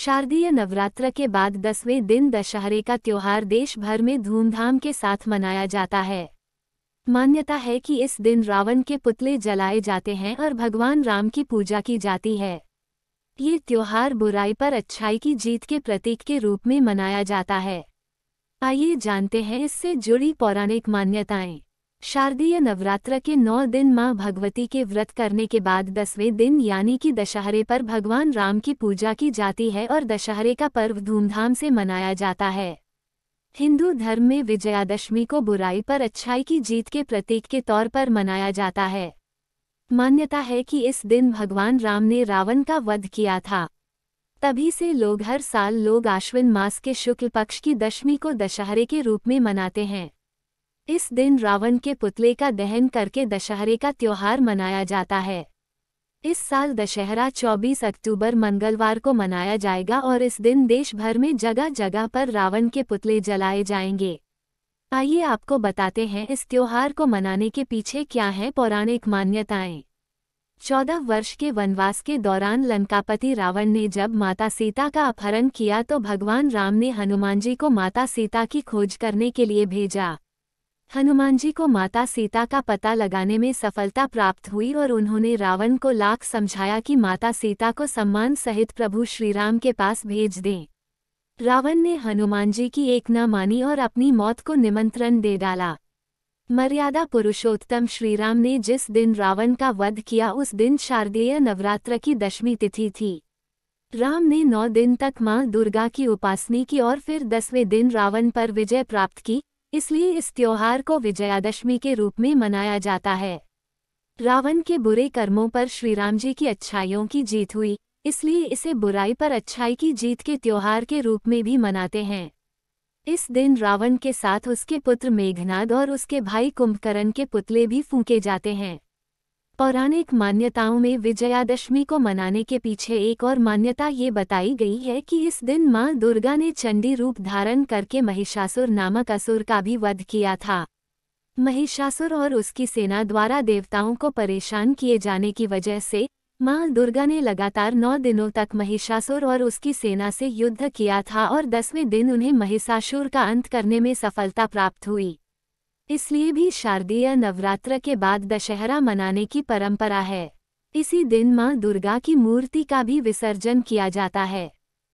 शारदीय नवरात्र के बाद दसवें दिन दशहरे का त्योहार देश भर में धूमधाम के साथ मनाया जाता है मान्यता है कि इस दिन रावण के पुतले जलाए जाते हैं और भगवान राम की पूजा की जाती है ये त्योहार बुराई पर अच्छाई की जीत के प्रतीक के रूप में मनाया जाता है आइए जानते हैं इससे जुड़ी पौराणिक मान्यताएं शारदीय नवरात्र के नौ दिन माँ भगवती के व्रत करने के बाद दसवें दिन यानी कि दशहरे पर भगवान राम की पूजा की जाती है और दशहरे का पर्व धूमधाम से मनाया जाता है हिंदू धर्म में विजयादशमी को बुराई पर अच्छाई की जीत के प्रतीक के तौर पर मनाया जाता है मान्यता है कि इस दिन भगवान राम ने रावण का वध किया था तभी से लोग हर साल लोग आश्विन मास के शुक्ल पक्ष की दशमी को दशहरे के रूप में मनाते हैं इस दिन रावण के पुतले का दहन करके दशहरे का त्यौहार मनाया जाता है इस साल दशहरा 24 अक्टूबर मंगलवार को मनाया जाएगा और इस दिन देश भर में जगह जगह पर रावण के पुतले जलाए जाएंगे आइए आपको बताते हैं इस त्यौहार को मनाने के पीछे क्या है पौराणिक मान्यताएं चौदह वर्ष के वनवास के दौरान लंकापति रावण ने जब माता सीता का अपहरण किया तो भगवान राम ने हनुमान जी को माता सीता की खोज करने के लिए भेजा हनुमान जी को माता सीता का पता लगाने में सफलता प्राप्त हुई और उन्होंने रावण को लाख समझाया कि माता सीता को सम्मान सहित प्रभु श्रीराम के पास भेज दें रावण ने हनुमान जी की एक न मानी और अपनी मौत को निमंत्रण दे डाला मर्यादा पुरुषोत्तम श्रीराम ने जिस दिन रावण का वध किया उस दिन शारदीय नवरात्र की दशमी तिथि थी राम ने नौ दिन तक मां दुर्गा की उपासनी की और फिर दसवें दिन रावण पर विजय प्राप्त की इसलिए इस त्योहार को विजयादशमी के रूप में मनाया जाता है रावण के बुरे कर्मों पर श्रीराम जी की अच्छाइयों की जीत हुई इसलिए इसे बुराई पर अच्छाई की जीत के त्योहार के रूप में भी मनाते हैं इस दिन रावण के साथ उसके पुत्र मेघनाद और उसके भाई कुंभकर्ण के पुतले भी फूंके जाते हैं पौराणिक मान्यताओं में विजयादशमी को मनाने के पीछे एक और मान्यता ये बताई गई है कि इस दिन मां दुर्गा ने चंडी रूप धारण करके महिषासुर नामक असुर का भी वध किया था महिषासुर और उसकी सेना द्वारा देवताओं को परेशान किए जाने की वजह से मां दुर्गा ने लगातार नौ दिनों तक महिषासुर और उसकी सेना से युद्ध किया था और दसवें दिन उन्हें महिषासुर का अंत करने में सफलता प्राप्त हुई इसलिए भी शारदीय नवरात्र के बाद दशहरा मनाने की परंपरा है इसी दिन मां दुर्गा की मूर्ति का भी विसर्जन किया जाता है